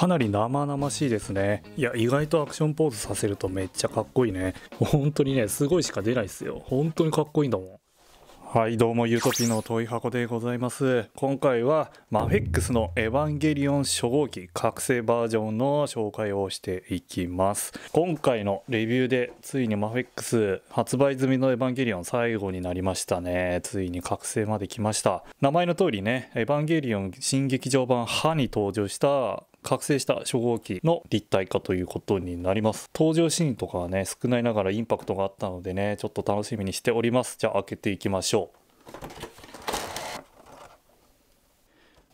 かなり生々しいですねいや意外とアクションポーズさせるとめっちゃかっこいいね本当にねすごいしか出ないっすよ本当にかっこいいんだもんはいどうもゆとぴの遠い箱でございます今回はマフェックスのエヴァンゲリオン初号機覚醒バージョンの紹介をしていきます今回のレビューでついにマフェックス発売済みのエヴァンゲリオン最後になりましたねついに覚醒まで来ました名前の通りねエヴァンゲリオン新劇場版歯に登場した覚醒した初号機の立体化ということになります。登場シーンとかはね、少ないながらインパクトがあったのでね、ちょっと楽しみにしております。じゃあ開けていきましょう。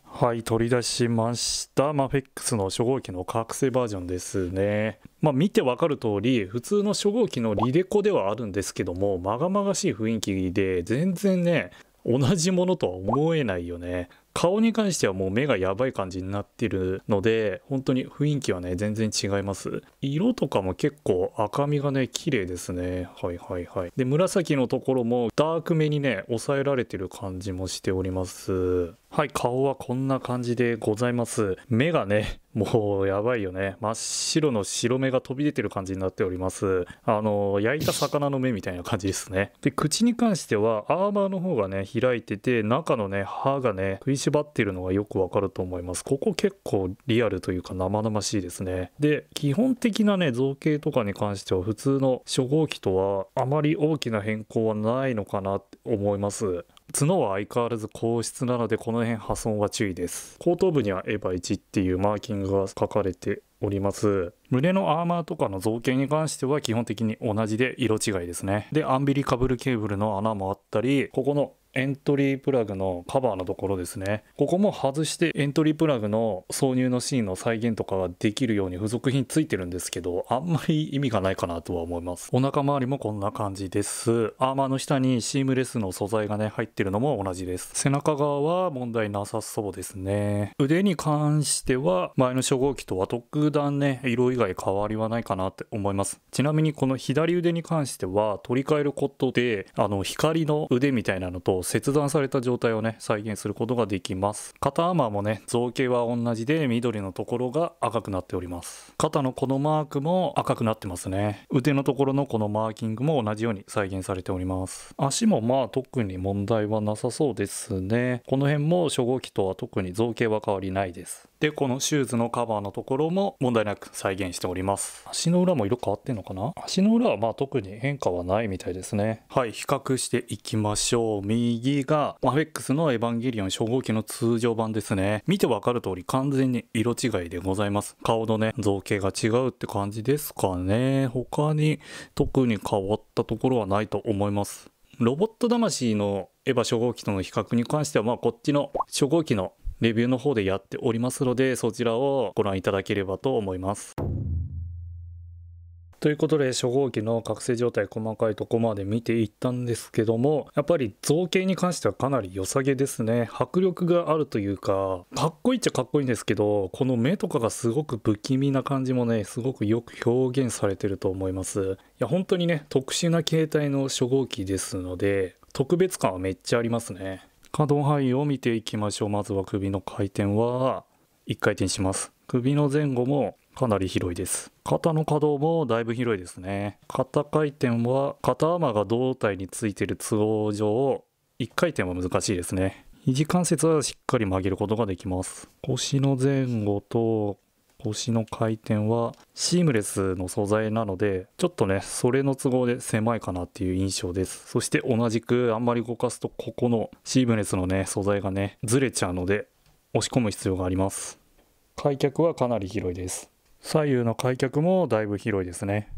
はい、取り出しました。マフェックスの初号機の覚醒バージョンですね。まあ、見てわかる通り、普通の初号機のリレコではあるんですけども、まがまがしい雰囲気で、全然ね、同じものとは思えないよね。顔に関してはもう目がやばい感じになってるので本当に雰囲気はね全然違います色とかも結構赤みがね綺麗ですねはいはいはいで紫のところもダークめにね抑えられてる感じもしておりますはい顔はこんな感じでございます目がね もうやばいよね真っ白の白目が飛び出てる感じになっておりますあの焼いた魚の目みたいな感じですねで口に関してはアーマーの方がね開いてて中のね歯がね食いしばってるのがよくわかると思いますここ結構リアルというか生々しいですねで基本的なね造形とかに関しては普通の初号機とはあまり大きな変更はないのかなって思います角は相変わらず高質なのでこの辺破損は注意です後頭部にはエヴァ1っていうマーキングが書かれております胸のアーマーとかの造形に関しては基本的に同じで色違いですねでアンビリカブルケーブルの穴もあったりここのエントリープラグのカバーのところですねここも外してエントリープラグの挿入のシーンの再現とかができるように付属品ついてるんですけどあんまり意味がないかなとは思いますお腹周りもこんな感じですアーマーの下にシームレスの素材がね入ってるのも同じです背中側は問題なさそうですね腕に関しては前の初号機とは特段ね色以外変わりはないかなって思いますちなみにこの左腕に関しては取り替えることであの光の腕みたいなのと切断された状態をね再現することができます肩アーマーもね造形は同じで緑のところが赤くなっております肩のこのマークも赤くなってますね腕のところのこのマーキングも同じように再現されております足もまあ特に問題はなさそうですねこの辺も初号機とは特に造形は変わりないですでこのシューズのカバーのところも問題なく再現しております足の裏も色変わってんのかな足の裏はまあ特に変化はないみたいですねはい比較していきましょう右がマフェックスのエヴァンゲリオン初号機の通常版ですね。見てわかる通り完全に色違いでございます。顔のね、造形が違うって感じですかね。他に特に変わったところはないと思います。ロボット魂のエヴァ初号機との比較に関しては、まあこっちの初号機のレビューの方でやっておりますので、そちらをご覧いただければと思います。ということで初号機の覚醒状態細かいとこまで見ていったんですけどもやっぱり造形に関してはかなり良さげですね迫力があるというかかっこいいっちゃかっこいいんですけどこの目とかがすごく不気味な感じもねすごくよく表現されてると思いますいや本当にね特殊な形態の初号機ですので特別感はめっちゃありますね可動範囲を見ていきましょうまずは首の回転は1回転します首の前後もかなり広いです肩の可動もだいぶ広いですね肩回転は肩アーマーが胴体についている都合上1回転は難しいですね肘関節はしっかり曲げることができます腰の前後と腰の回転はシームレスの素材なのでちょっとねそれの都合で狭いかなっていう印象ですそして同じくあんまり動かすとここのシームレスのね素材がねずれちゃうので押し込む必要があります開脚はかなり広いです左右の開脚もだいぶ広いですね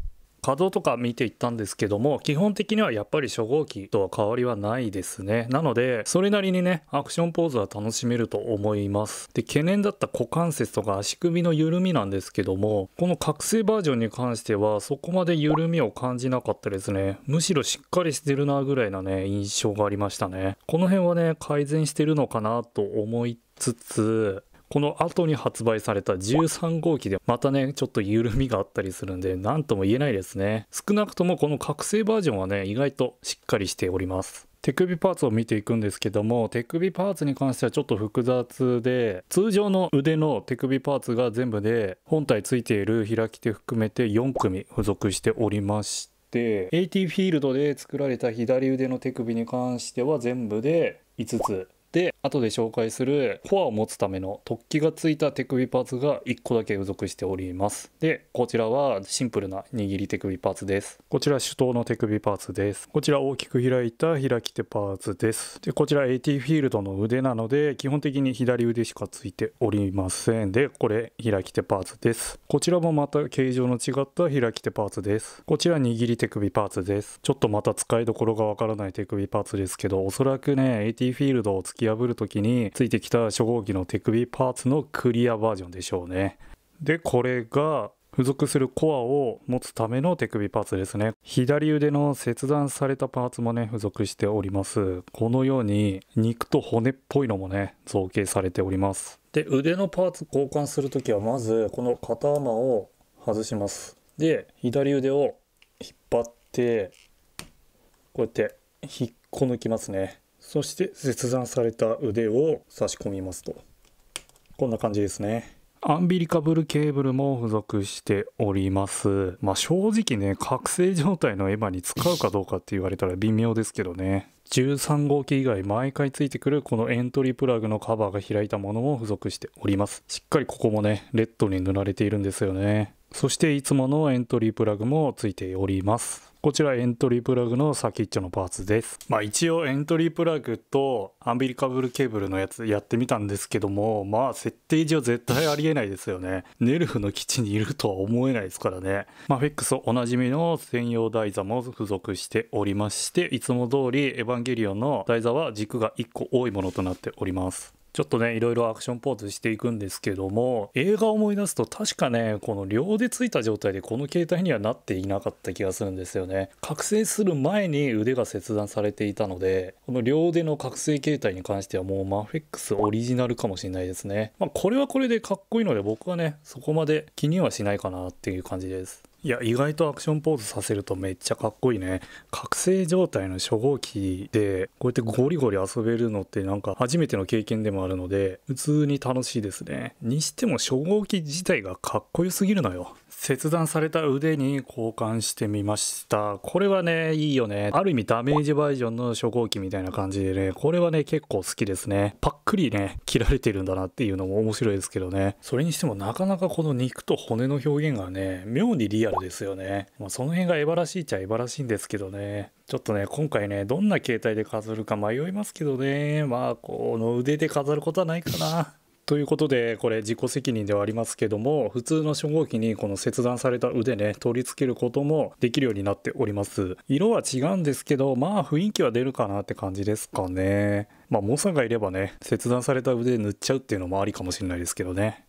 稼働とか見ていったんですけども基本的にはやっぱり初号機とは変わりはないですねなのでそれなりにねアクションポーズは楽しめると思いますで懸念だった股関節とか足首の緩みなんですけどもこの覚醒バージョンに関してはそこまで緩みを感じなかったですねむしろしっかりしてるなぐらいなね印象がありましたねこの辺はね改善してるのかなと思いつつこの後に発売された13号機でまたね、ちょっと緩みがあったりするんで、何とも言えないですね。少なくともこの覚醒バージョンはね、意外としっかりしております。手首パーツを見ていくんですけども手首パーツに関してはちょっと複雑で通常の腕の手首パーツが全部で本体ついている開き手含めて4組付属しておりまして AT フィールドで作られた左腕の手首に関しては全部で5つで後で紹介するコアを持つための突起がついた手首パーツが1個だけ付属しておりますでこちらはシンプルな握り手首パーツですこちら手刀の手首パーツですこちら大きく開いた開き手パーツですでこちら AT フィールドの腕なので基本的に左腕しかついておりませんでこれ開き手パーツですこちらもまた形状の違った開き手パーツですこちら握り手首パーツですちょっとまた使いどころがわからない手首パーツですけどおそらくね AT フィールドを付き破る時についてきた初号機の手首パーツのクリアバージョンでしょうね。で、これが付属するコアを持つための手首パーツですね。左腕の切断されたパーツもね、付属しております。このように肉と骨っぽいのもね、造形されております。で、腕のパーツ交換する時はまず、この片 a を外します。で、左腕を引っ張って、こうやって引っこ抜きますね。そして切断された腕を差し込みますとこんな感じですねアンビリカブルケーブルも付属しております。まあ正直ね、覚醒状態のエヴァに使うかどうかって言われたら微妙ですけどね。13号機以外毎回ついてくるこのエントリープラグのカバーが開いたものも付属しております。しっかりここもね、レッドに塗られているんですよね。そしていつものエントリープラグも付いております。こちらエントリープラグの先っちょのパーツです。まあ一応エントリープラグとアンビリカブルケーブルのやつやってみたんですけども、まあ設定上絶対ありえないですよね。ネルフの基地にいるとは思えないですからね。まあフェックスおなじみの専用台座も付属しておりまして、いつも通りエヴァンゲリオンの台座は軸が1個多いものとなっております。ちょっとね、いろいろアクションポーズしていくんですけども、映画を思い出すと確かね、この両手ついた状態でこの携帯にはなっていなかった気がするんですよね。覚醒する前に腕が切断されていたので、この両腕の覚醒形態に関してはもうマフェックスオリジナルかもしれないですね。まあ、これはこれでかっこいいので僕はね、そこまで気にはしないかなっていう感じです。いや意外とアクションポーズさせるとめっちゃかっこいいね覚醒状態の初号機でこうやってゴリゴリ遊べるのってなんか初めての経験でもあるので普通に楽しいですねにしても初号機自体がかっこよすぎるのよ切断された腕に交換してみましたこれはねいいよねある意味ダメージバージョンの初号機みたいな感じでねこれはね結構好きですねパックリね切られてるんだなっていうのも面白いですけどねそれにしてもなかなかこの肉と骨の表現がね妙にリアアルですよね。まうその辺がエバらしいっちゃエバらしいんですけどね。ちょっとね、今回ね、どんな携帯で飾るか迷いますけどね。まあ、この腕で飾ることはないかな。ということで、これ自己責任ではありますけども、普通の初号機にこの切断された腕ね、取り付けることもできるようになっております。色は違うんですけど、まあ雰囲気は出るかなって感じですかね。まあ、猛者がいればね、切断された腕で塗っちゃうっていうのもありかもしれないですけどね。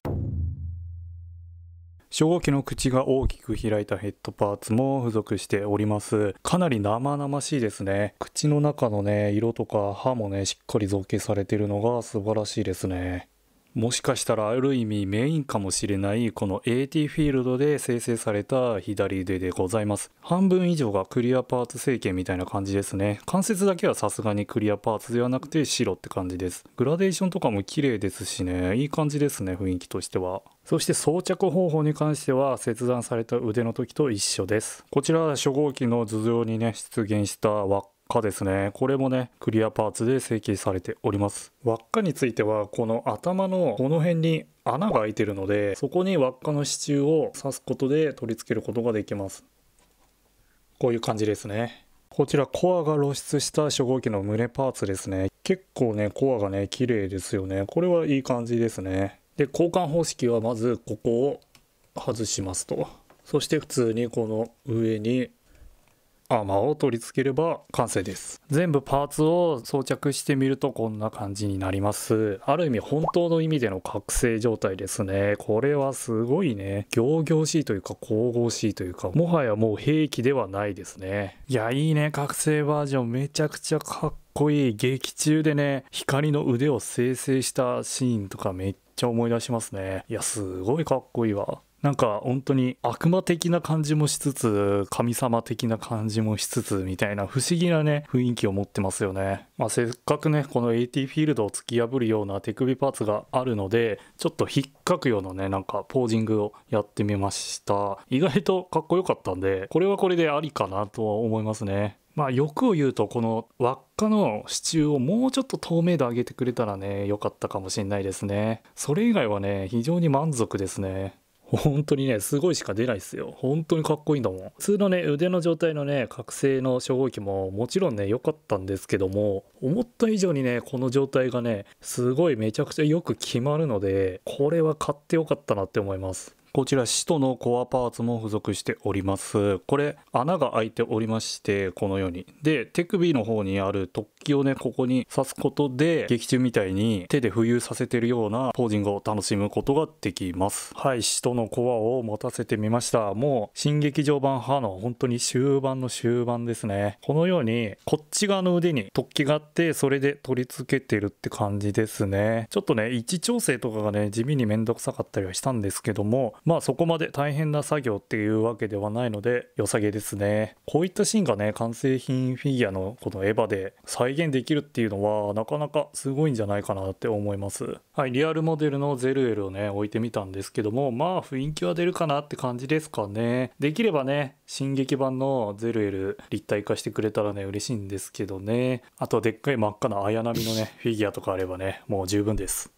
初号機の口が大きく開いたヘッドパーツも付属しております。かなり生々しいですね。口の中のね、色とか歯もね、しっかり造形されているのが素晴らしいですね。もしかしたらある意味メインかもしれないこの AT フィールドで生成された左腕でございます半分以上がクリアパーツ成形みたいな感じですね関節だけはさすがにクリアパーツではなくて白って感じですグラデーションとかも綺麗ですしねいい感じですね雰囲気としてはそして装着方法に関しては切断された腕の時と一緒ですこちらは初号機の頭上にね出現した輪っかですねこれもねクリアパーツで成形されております輪っかについてはこの頭のこの辺に穴が開いてるのでそこに輪っかの支柱を刺すことで取り付けることができますこういう感じですねこちらコアが露出した初号機の胸パーツですね結構ねコアがね綺麗ですよねこれはいい感じですねで交換方式はまずここを外しますとそして普通にこの上にアーマーを取り付ければ完成です全部パーツを装着してみるとこんな感じになりますある意味本当の意味での覚醒状態ですねこれはすごいね行々しいというか神々しいというかもはやもう兵器ではないですねいやいいね覚醒バージョンめちゃくちゃかっこいい劇中でね光の腕を生成したシーンとかめっちゃ思い出しますねいやすごいかっこいいわなんか本当に悪魔的な感じもしつつ、神様的な感じもしつつみたいな不思議なね、雰囲気を持ってますよね。まあ、せっかくね、この AT フィールドを突き破るような手首パーツがあるので、ちょっと引っかくようなね、なんかポージングをやってみました。意外とかっこよかったんで、これはこれでありかなとは思いますね。まあ欲を言うとこの輪っかの支柱をもうちょっと透明度上げてくれたらね良かったかもしれないですねそれ以外はね非常に満足ですね本当にね、すごいしか出ないっすよ。本当にかっこいいんだもん。普通のね、腕の状態のね、覚醒の初号機ももちろんね、良かったんですけども、思った以上にね、この状態がね、すごいめちゃくちゃよく決まるので、これは買ってよかったなって思います。こちら使徒のコアパーツも付属しております。これ穴が開いておりましてこのように。で手首の方にある突起をねここに刺すことで劇中みたいに手で浮遊させてるようなポージングを楽しむことができます。はい、使徒のコアを持たせてみました。もう新劇場版派の本当に終盤の終盤ですね。このようにこっち側の腕に突起があってそれで取り付けてるって感じですね。ちょっとね位置調整とかがね地味にめんどくさかったりはしたんですけどもまあそこまで大変な作業っていうわけではないので良さげですねこういったシーンがね完成品フィギュアのこのエヴァで再現できるっていうのはなかなかすごいんじゃないかなって思いますはいリアルモデルのゼルエルをね置いてみたんですけどもまあ雰囲気は出るかなって感じですかねできればね新劇版のゼルエル立体化してくれたらね嬉しいんですけどねあとでっかい真っ赤な綾波のねフィギュアとかあればねもう十分です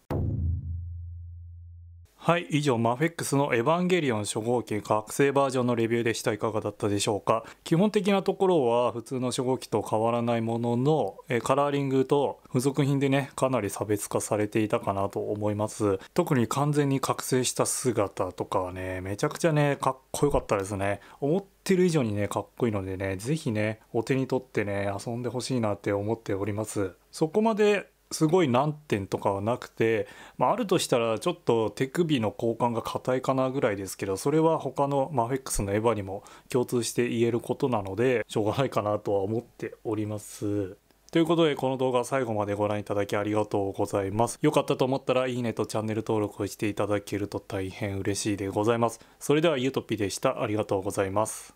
はい、以上、マフェックスのエヴァンゲリオン初号機覚醒バージョンのレビューでした。いかがだったでしょうか。基本的なところは普通の初号機と変わらないものの、えカラーリングと付属品でね、かなり差別化されていたかなと思います。特に完全に覚醒した姿とかはね、めちゃくちゃね、かっこよかったですね。思ってる以上にね、かっこいいのでね、是非ね、お手に取ってね、遊んでほしいなって思っております。そこまですごい難点とかはなくて、まあ、あるとしたらちょっと手首の交換が硬いかなぐらいですけどそれは他のマフェックスのエヴァにも共通して言えることなのでしょうがないかなとは思っております。ということでこの動画最後までご覧いただきありがとうございます。良かったと思ったらいいねとチャンネル登録をしていただけると大変嬉しいでございます。それではゆうとぴでした。ありがとうございます。